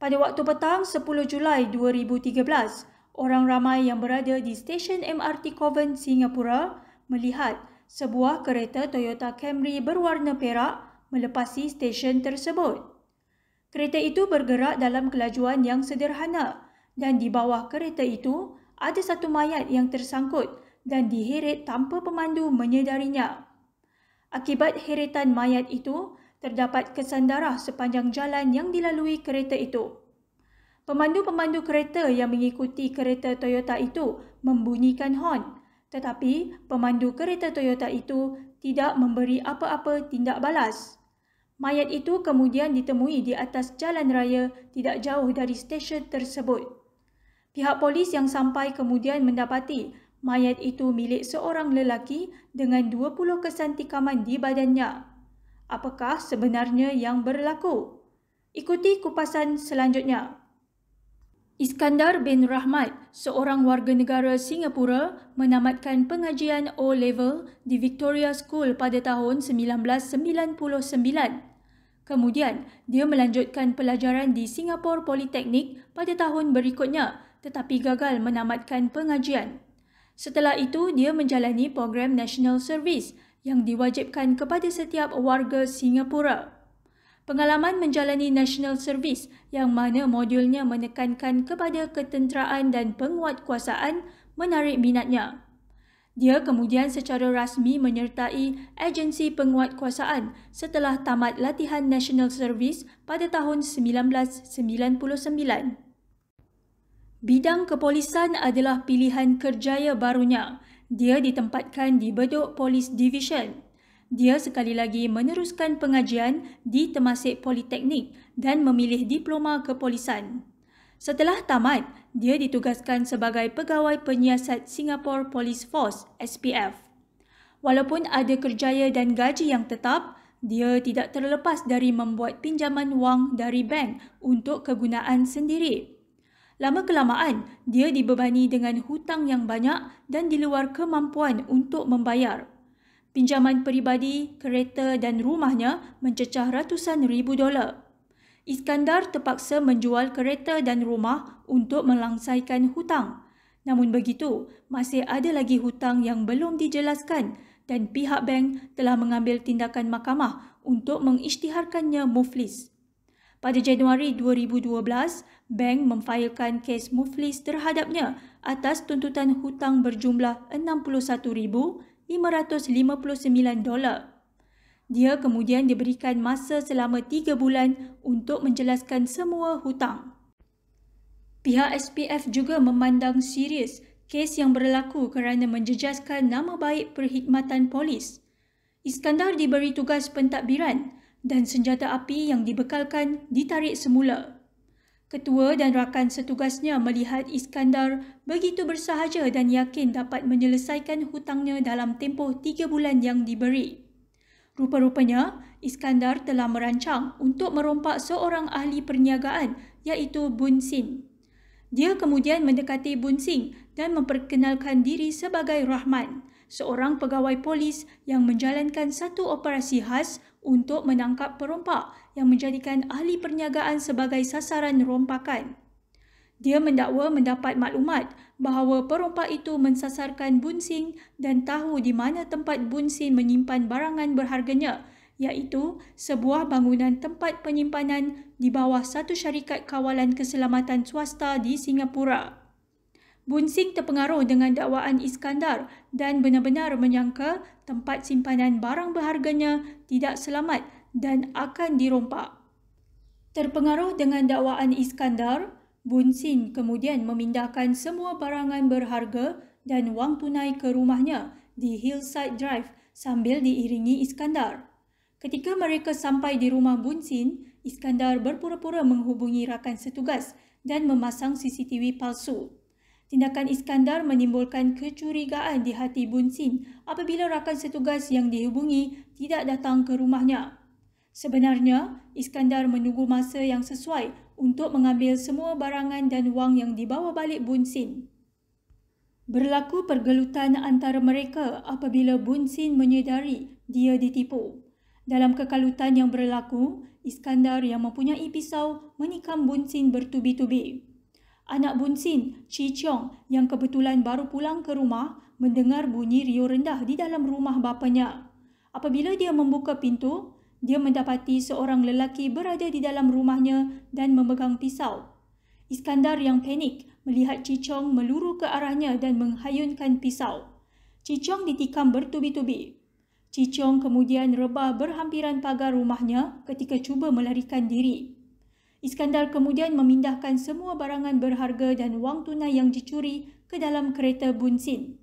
Pada waktu petang 10 Julai 2013, orang ramai yang berada di stesen MRT Coven Singapura melihat sebuah kereta Toyota Camry berwarna perak melepasi stesen tersebut. Kereta itu bergerak dalam kelajuan yang sederhana dan di bawah kereta itu ada satu mayat yang tersangkut dan diheret tanpa pemandu menyedarinya. Akibat heretan mayat itu, terdapat kesan darah sepanjang jalan yang dilalui kereta itu. Pemandu-pemandu kereta yang mengikuti kereta Toyota itu membunyikan horn, tetapi pemandu kereta Toyota itu tidak memberi apa-apa tindak balas. Mayat itu kemudian ditemui di atas jalan raya tidak jauh dari stesen tersebut. Pihak polis yang sampai kemudian mendapati mayat itu milik seorang lelaki dengan 20 kesan tikaman di badannya apakah sebenarnya yang berlaku? Ikuti kupasan selanjutnya. Iskandar bin Rahmat, seorang warga negara Singapura, menamatkan pengajian O-Level di Victoria School pada tahun 1999. Kemudian, dia melanjutkan pelajaran di Singapore Polytechnic pada tahun berikutnya tetapi gagal menamatkan pengajian. Setelah itu, dia menjalani program National Service yang diwajibkan kepada setiap warga Singapura. Pengalaman menjalani National Service yang mana modulnya menekankan kepada ketenteraan dan penguatkuasaan menarik minatnya. Dia kemudian secara rasmi menyertai agensi penguatkuasaan setelah tamat latihan National Service pada tahun 1999. Bidang kepolisan adalah pilihan kerjaya barunya. Dia ditempatkan di Bedok Police Division. Dia sekali lagi meneruskan pengajian di Temasek Politeknik dan memilih diploma kepolisan. Setelah tamat, dia ditugaskan sebagai pegawai penyiasat Singapore Police Force (SPF). Walaupun ada kerjaya dan gaji yang tetap, dia tidak terlepas dari membuat pinjaman wang dari bank untuk kegunaan sendiri. Lama-kelamaan, dia dibebani dengan hutang yang banyak dan di luar kemampuan untuk membayar. Pinjaman peribadi, kereta dan rumahnya mencecah ratusan ribu dolar. Iskandar terpaksa menjual kereta dan rumah untuk melangsaikan hutang. Namun begitu, masih ada lagi hutang yang belum dijelaskan dan pihak bank telah mengambil tindakan mahkamah untuk mengisytiharkannya muflis. Pada Januari 2012, bank memfailkan kes muflis terhadapnya atas tuntutan hutang berjumlah $61,559 dolar. Dia kemudian diberikan masa selama tiga bulan untuk menjelaskan semua hutang. Pihak SPF juga memandang serius kes yang berlaku kerana menjejaskan nama baik perkhidmatan polis. Iskandar diberi tugas pentadbiran – dan senjata api yang dibekalkan ditarik semula. Ketua dan rakan setugasnya melihat Iskandar begitu bersahaja dan yakin dapat menyelesaikan hutangnya dalam tempoh tiga bulan yang diberi. Rupa-rupanya, Iskandar telah merancang untuk merompak seorang ahli perniagaan iaitu Bun Sin. Dia kemudian mendekati Bun Sing dan memperkenalkan diri sebagai Rahman, seorang pegawai polis yang menjalankan satu operasi khas untuk menangkap perompak yang menjadikan ahli perniagaan sebagai sasaran rompakan. Dia mendakwa mendapat maklumat bahawa perompak itu mensasarkan Bunsing dan tahu di mana tempat Bunsing menyimpan barangan berharganya, iaitu sebuah bangunan tempat penyimpanan di bawah satu syarikat kawalan keselamatan swasta di Singapura. Bun Sing terpengaruh dengan dakwaan Iskandar dan benar-benar menyangka tempat simpanan barang berharganya tidak selamat dan akan dirompak. Terpengaruh dengan dakwaan Iskandar, Bun Sin kemudian memindahkan semua barangan berharga dan wang tunai ke rumahnya di Hillside Drive sambil diiringi Iskandar. Ketika mereka sampai di rumah Bun Sin, Iskandar berpura-pura menghubungi rakan setugas dan memasang CCTV palsu. Tindakan Iskandar menimbulkan kecurigaan di hati Bun Sin apabila rakan setugas yang dihubungi tidak datang ke rumahnya. Sebenarnya, Iskandar menunggu masa yang sesuai untuk mengambil semua barangan dan wang yang dibawa balik Bun Sin. Berlaku pergelutan antara mereka apabila Bun Sin menyedari dia ditipu. Dalam kekalutan yang berlaku, Iskandar yang mempunyai pisau menikam Bun Sin bertubi-tubi. Anak Bunsin, Chi Chong yang kebetulan baru pulang ke rumah mendengar bunyi riuh rendah di dalam rumah bapanya. Apabila dia membuka pintu, dia mendapati seorang lelaki berada di dalam rumahnya dan memegang pisau. Iskandar yang panik melihat Chi Chong meluru ke arahnya dan menghayunkan pisau. Chi Chong ditikam bertubi-tubi. Chi Chong kemudian rebah berhampiran pagar rumahnya ketika cuba melarikan diri. Iskandar kemudian memindahkan semua barangan berharga dan wang tunai yang dicuri ke dalam kereta Bunsin.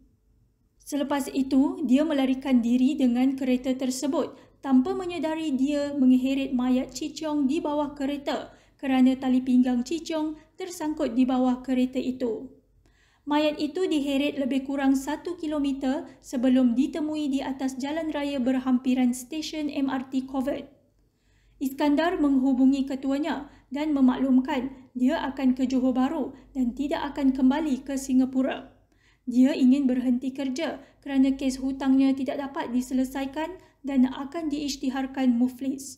Selepas itu, dia melarikan diri dengan kereta tersebut tanpa menyedari dia mengheret mayat Cicong di bawah kereta kerana tali pinggang Cicong tersangkut di bawah kereta itu. Mayat itu diheret lebih kurang 1 km sebelum ditemui di atas jalan raya berhampiran stesen MRT Covert. Iskandar menghubungi ketuanya dan memaklumkan dia akan ke Johor Bahru dan tidak akan kembali ke Singapura. Dia ingin berhenti kerja kerana kes hutangnya tidak dapat diselesaikan dan akan diisytiharkan muflis.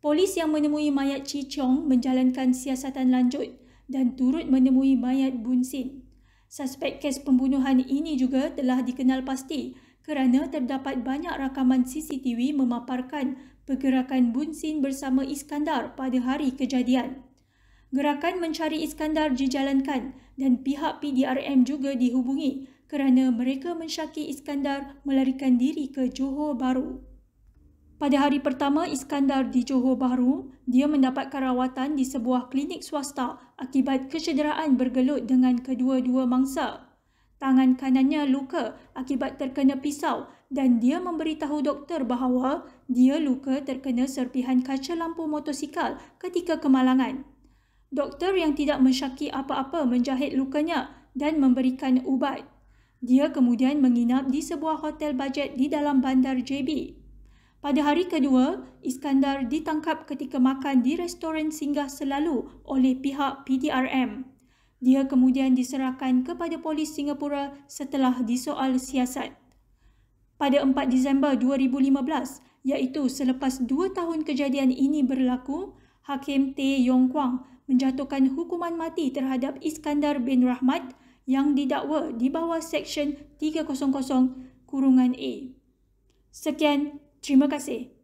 Polis yang menemui mayat Chi Chong menjalankan siasatan lanjut dan turut menemui mayat Bun Sin. Suspek kes pembunuhan ini juga telah dikenal pasti kerana terdapat banyak rakaman CCTV memaparkan pergerakan Bunsin bersama Iskandar pada hari kejadian. Gerakan mencari Iskandar dijalankan dan pihak PDRM juga dihubungi kerana mereka mensyaki Iskandar melarikan diri ke Johor Bahru. Pada hari pertama Iskandar di Johor Bahru, dia mendapat rawatan di sebuah klinik swasta akibat kecederaan bergelut dengan kedua-dua mangsa. Tangan kanannya luka akibat terkena pisau dan dia memberitahu doktor bahawa dia luka terkena serpihan kaca lampu motosikal ketika kemalangan. Doktor yang tidak mensyaki apa-apa menjahit lukanya dan memberikan ubat. Dia kemudian menginap di sebuah hotel bajet di dalam bandar JB. Pada hari kedua, Iskandar ditangkap ketika makan di restoran singgah selalu oleh pihak PDRM. Dia kemudian diserahkan kepada polis Singapura setelah disoal siasat. Pada 4 Disember 2015, iaitu selepas dua tahun kejadian ini berlaku, Hakim Tae Yong Kwang menjatuhkan hukuman mati terhadap Iskandar bin Rahmat yang didakwa di bawah Seksyen 300 kurungan A. Sekian, terima kasih.